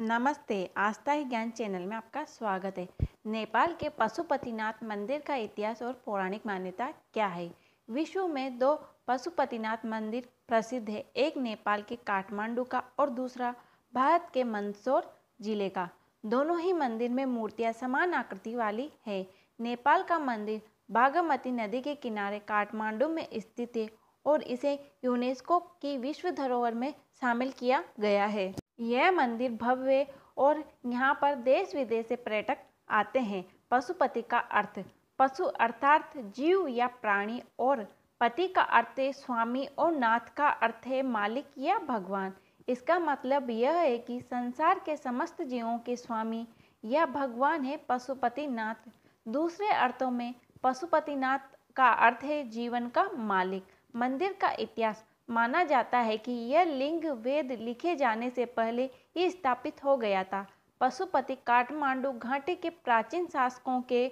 नमस्ते आस्था ही ज्ञान चैनल में आपका स्वागत है नेपाल के पशुपतिनाथ मंदिर का इतिहास और पौराणिक मान्यता क्या है विश्व में दो पशुपतिनाथ मंदिर प्रसिद्ध है एक नेपाल के काठमांडू का और दूसरा भारत के मंदसौर जिले का दोनों ही मंदिर में मूर्तियां समान आकृति वाली है नेपाल का मंदिर बागमती नदी के किनारे काठमांडू में स्थित है और इसे यूनेस्को की विश्व धरोहर में शामिल किया गया है यह मंदिर भव्य और यहाँ पर देश विदेश से पर्यटक आते हैं पशुपति का अर्थ पशु अर्थात जीव या प्राणी और पति का अर्थ है स्वामी और नाथ का अर्थ है मालिक या भगवान इसका मतलब यह है कि संसार के समस्त जीवों के स्वामी या भगवान है पशुपति नाथ दूसरे अर्थों में पशुपति नाथ का अर्थ है जीवन का मालिक मंदिर का इतिहास माना जाता है कि यह लिंग वेद लिखे जाने से पहले ही स्थापित हो गया था पशुपति काठमांडू घाटी के प्राचीन शासकों के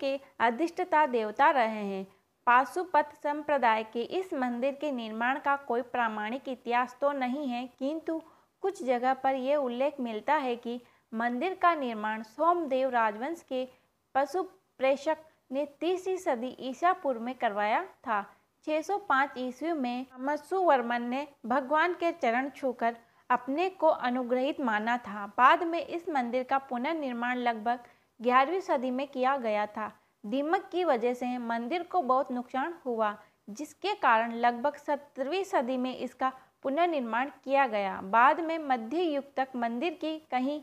के अधिष्ठता देवता रहे हैं पाशुपत संप्रदाय के इस मंदिर के निर्माण का कोई प्रामाणिक इतिहास तो नहीं है किंतु कुछ जगह पर यह उल्लेख मिलता है कि मंदिर का निर्माण सोमदेव राजवंश के पशु प्रेषक ने तीसरी सदी ईसा पूर्व में करवाया था 605 ईस्वी में वर्मन ने भगवान के चरण छूकर अपने को अनुग्रहित माना था बाद में इस मंदिर का पुनर्निर्माण लगभग ग्यारहवीं सदी में किया गया था दीमक की वजह से मंदिर को बहुत नुकसान हुआ जिसके कारण लगभग सत्रहवीं सदी में इसका पुनर्निर्माण किया गया बाद में मध्य युग तक मंदिर की कहीं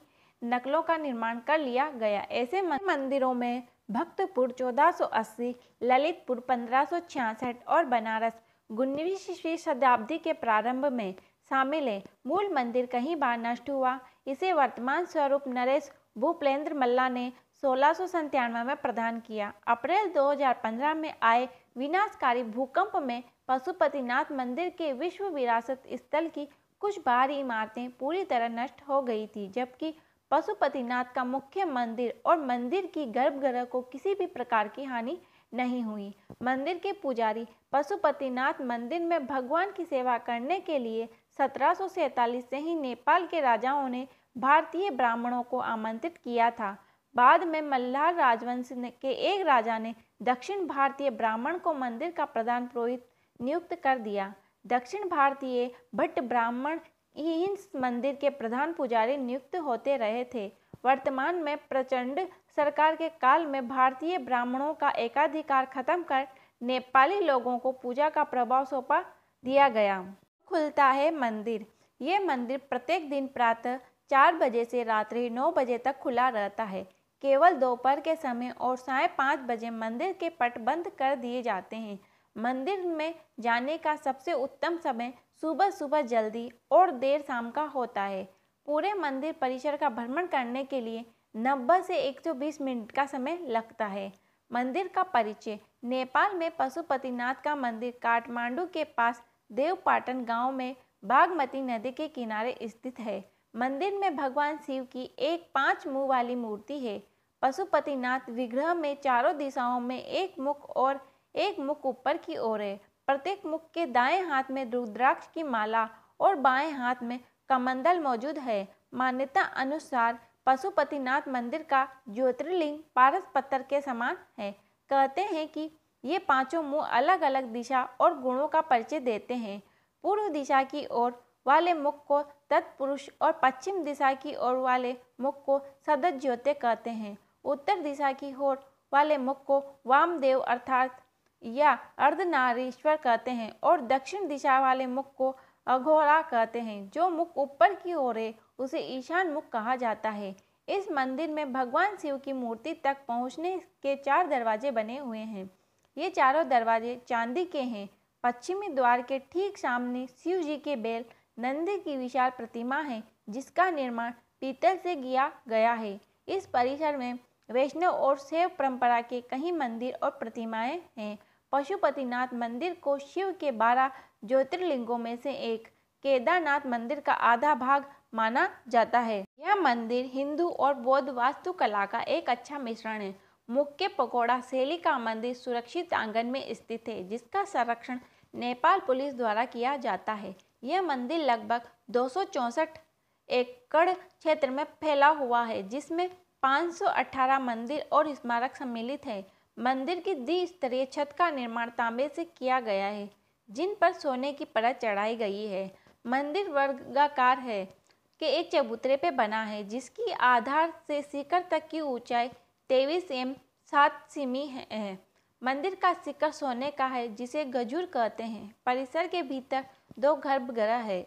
नकलों का निर्माण कर लिया गया ऐसे मंदिरों में भक्तपुर 1480, ललितपुर 1566 और बनारस उन्नीसवीं शताब्दी के प्रारंभ में शामिल है मूल मंदिर कई बार नष्ट हुआ इसे वर्तमान स्वरूप नरेश भूपेंद्र मल्ला ने सोलह में प्रदान किया अप्रैल 2015 में आए विनाशकारी भूकंप में पशुपतिनाथ मंदिर के विश्व विरासत स्थल की कुछ बाहरी इमारतें पूरी तरह नष्ट हो गई थी जबकि पशुपतिनाथ का मुख्य मंदिर और मंदिर की गर्भगृह को किसी भी प्रकार की हानि नहीं हुई मंदिर के पुजारी पशुपतिनाथ मंदिर में भगवान की सेवा करने के लिए सत्रह से ही नेपाल के राजाओं ने भारतीय ब्राह्मणों को आमंत्रित किया था बाद में मल्हार राजवंश के एक राजा ने दक्षिण भारतीय ब्राह्मण को मंदिर का प्रधान पुरोहित नियुक्त कर दिया दक्षिण भारतीय भट्ट ब्राह्मण इस मंदिर के प्रधान पुजारी नियुक्त होते रहे थे वर्तमान में प्रचंड सरकार के काल में भारतीय ब्राह्मणों का एकाधिकार खत्म कर नेपाली लोगों को पूजा का प्रभाव सौंपा दिया गया खुलता है मंदिर ये मंदिर प्रत्येक दिन प्रातः चार बजे से रात्रि नौ बजे तक खुला रहता है केवल दोपहर के समय और साय पाँच बजे मंदिर के पट बंद कर दिए जाते हैं मंदिर में जाने का सबसे उत्तम समय सुबह सुबह जल्दी और देर शाम का होता है पूरे मंदिर परिसर का भ्रमण करने के लिए 90 से 120 मिनट का समय लगता है मंदिर का परिचय नेपाल में पशुपतिनाथ का मंदिर काठमांडू के पास देवपाटन गांव में बागमती नदी के किनारे स्थित है मंदिर में भगवान शिव की एक पांच मुंह वाली मूर्ति है पशुपतिनाथ विग्रह में चारों दिशाओं में एक मुख और एक मुख ऊपर की ओर है प्रत्येक मुख के दाएं हाथ में रुद्राक्ष की माला और बाएं हाथ में कमंडल मौजूद है मान्यता अनुसार पशुपतिनाथ मंदिर का ज्योतिर्लिंग पारस पत्थर के समान है कहते हैं कि ये पांचों मुंह अलग अलग दिशा और गुणों का परिचय देते हैं पूर्व दिशा की ओर वाले मुख को तत्पुरुष और पश्चिम दिशा की ओर वाले मुख को सदत ज्योति कहते हैं उत्तर दिशा की ओर वाले मुख को वामदेव अर्थात या अर्धनारीश्वर कहते हैं और दक्षिण दिशा वाले मुख को अघोरा कहते हैं जो मुख ऊपर की ओर है उसे ईशान मुख कहा जाता है इस मंदिर में भगवान शिव की मूर्ति तक पहुंचने के चार दरवाजे बने हुए हैं ये चारों दरवाजे चांदी के हैं पश्चिमी द्वार के ठीक सामने शिव जी के बैल नंदी की विशाल प्रतिमा है जिसका निर्माण पीतल से किया गया है इस परिसर में वैष्णव और शैव परंपरा के कई मंदिर और प्रतिमाएं हैं पशुपतिनाथ मंदिर को शिव के बारह ज्योतिर्लिंगों में से एक केदारनाथ मंदिर का आधा भाग माना जाता है यह मंदिर हिंदू और बौद्ध वास्तुकला का एक अच्छा मिश्रण है मुख्य पकौड़ा शैली का मंदिर सुरक्षित आंगन में स्थित है जिसका संरक्षण नेपाल पुलिस द्वारा किया जाता है यह मंदिर लगभग दो एकड़ क्षेत्र में फैला हुआ है जिसमें 518 मंदिर और स्मारक सम्मिलित है मंदिर की द्वि स्तरीय छत का निर्माण तांबे से किया गया है जिन पर सोने की परत चढ़ाई गई है मंदिर वर्गाकार है के एक चबूतरे पे बना है जिसकी आधार से शिखर तक की ऊंचाई तेईस एम सात सीमी है मंदिर का शिखर सोने का है जिसे गजूर कहते हैं परिसर के भीतर दो गर्भगृह है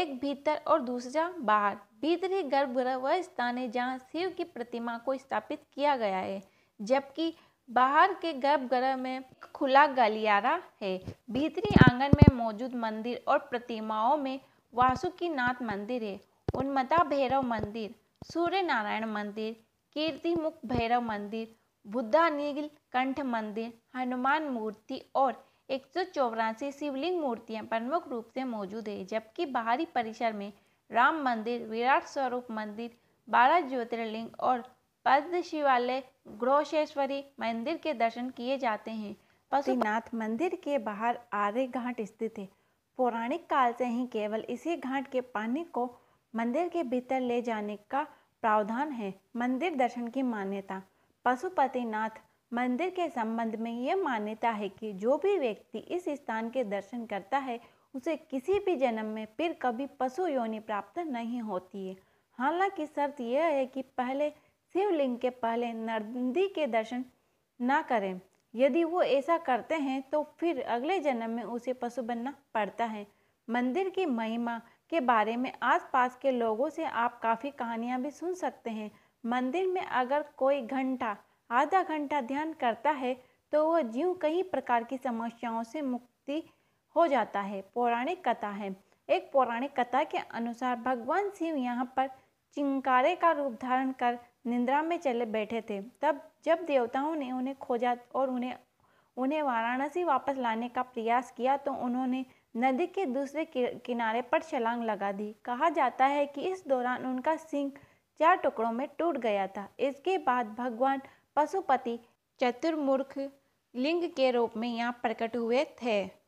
एक भीतर और दूसरा बाहर भीतरी गर्भगृह वह स्थान है जहाँ शिव की प्रतिमा को स्थापित किया गया है जबकि बाहर के गर्भगृह में खुला गलियारा है भीतरी आंगन में मौजूद मंदिर और प्रतिमाओं में वासुकीनाथ मंदिर है उन्मता भैरव मंदिर सूर्य नारायण मंदिर कीर्तिमुख भैरव मंदिर बुद्धा नील कंठ मंदिर हनुमान मूर्ति और एक सौ चौरासी शिवलिंग मूर्तियाँ प्रमुख रूप से मौजूद है जबकि बाहरी परिसर में राम मंदिर विराट स्वरूप मंदिर बारह ज्योतिर्लिंग और पद्म शिवालय ग्रोशेश्वरी मंदिर के दर्शन किए जाते हैं पशुनाथ मंदिर के बाहर आर्य घाट स्थित है पौराणिक काल से ही केवल इसी घाट के पानी को मंदिर के भीतर ले जाने का प्रावधान है मंदिर दर्शन की मान्यता पशुपतिनाथ मंदिर के संबंध में यह मान्यता है कि जो भी व्यक्ति इस स्थान के दर्शन करता है उसे किसी भी जन्म में फिर कभी पशु योनि प्राप्त नहीं होती है हालांकि शर्त यह है कि पहले शिवलिंग के पहले नर्दी के दर्शन ना करें यदि वो ऐसा करते हैं तो फिर अगले जन्म में उसे पशु बनना पड़ता है मंदिर की महिमा के बारे में आसपास के लोगों से आप काफ़ी कहानियाँ भी सुन सकते हैं मंदिर में अगर कोई घंटा आधा घंटा ध्यान करता है तो वह जीव कई प्रकार की समस्याओं से मुक्ति हो जाता है पौराणिक कथा है एक पौराणिक कथा के अनुसार भगवान शिव यहाँ पर चिंकारे का रूप धारण कर निंद्रा में चले बैठे थे तब जब देवताओं ने उन्हें खोजा और उन्हें उन्हें वाराणसी वापस लाने का प्रयास किया तो उन्होंने नदी के दूसरे किनारे पर छलांग लगा दी कहा जाता है कि इस दौरान उनका सिंह चार टुकड़ों में टूट गया था इसके बाद भगवान पशुपति चतुर्मुर्ख लिंग के रूप में यहाँ प्रकट हुए थे